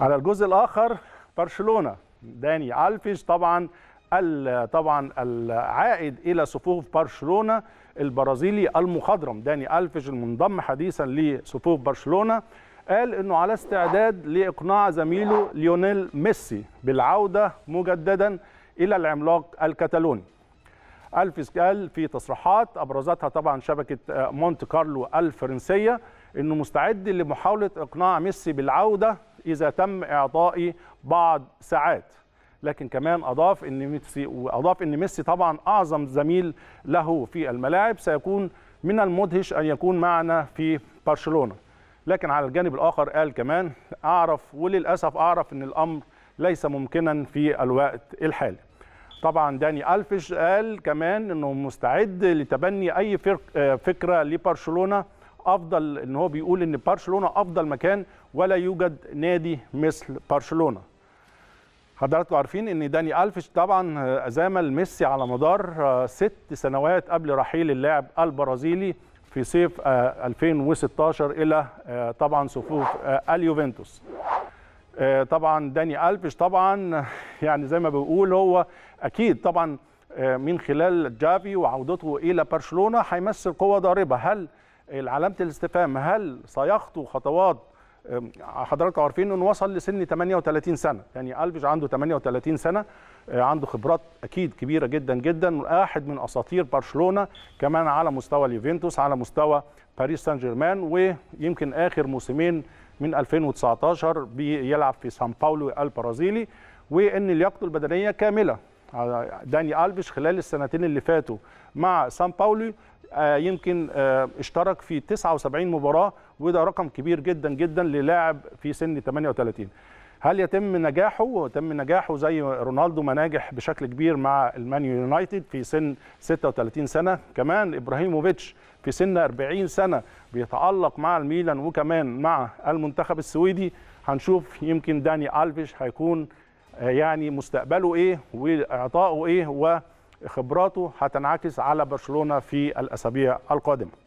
على الجزء الاخر برشلونه داني الفيش طبعا طبعا العائد الى صفوف برشلونه البرازيلي المخضرم داني الفيش المنضم حديثا لصفوف برشلونه قال انه على استعداد لاقناع زميله ليونيل ميسي بالعوده مجددا الى العملاق الكتالوني الفيس قال في تصريحات ابرزتها طبعا شبكه مونت كارلو الفرنسيه انه مستعد لمحاوله اقناع ميسي بالعوده اذا تم اعطائي بعض ساعات لكن كمان اضاف ان ميسي واضاف ان ميسي طبعا اعظم زميل له في الملاعب سيكون من المدهش ان يكون معنا في برشلونه لكن على الجانب الاخر قال كمان اعرف وللاسف اعرف ان الامر ليس ممكنا في الوقت الحالي طبعا داني الفيش قال كمان انه مستعد لتبني اي فكره لبرشلونه افضل ان هو بيقول ان برشلونه افضل مكان ولا يوجد نادي مثل برشلونه حضراتكم عارفين ان داني الفيش طبعا ازامل ميسي على مدار آه، ست سنوات قبل رحيل اللاعب البرازيلي في صيف 2016 آه، الى آه، طبعا صفوف اليوفنتوس طبعا داني الفيش طبعا يعني زي ما بيقول هو اكيد طبعا من خلال جافي وعودته الى برشلونه هيمثل قوه ضاربه هل علامه الاستفهام هل سيخطو خطوات حضراتكم عارفين انه وصل لسن 38 سنه يعني الفيج عنده 38 سنه آه، عنده خبرات اكيد كبيره جدا جدا واحد من اساطير برشلونه كمان على مستوى اليوفنتوس على مستوى باريس سان جيرمان ويمكن اخر موسمين من 2019 بيلعب في سان باولو البرازيلي وان لياقته البدنيه كامله داني ألفيش خلال السنتين اللي فاتوا مع سان باولي آه، يمكن آه، اشترك في 79 مباراه وده رقم كبير جدا جدا للاعب في سن 38 هل يتم نجاحه وتم نجاحه زي رونالدو ما ناجح بشكل كبير مع المان يونايتد في سن 36 سنه كمان ابراهيموفيتش في سن 40 سنه بيتالق مع الميلان وكمان مع المنتخب السويدي هنشوف يمكن داني الفيش هيكون آه، يعني مستقبله ايه واعطائه ايه وخبراته هتنعكس على برشلونه في الاسابيع القادمه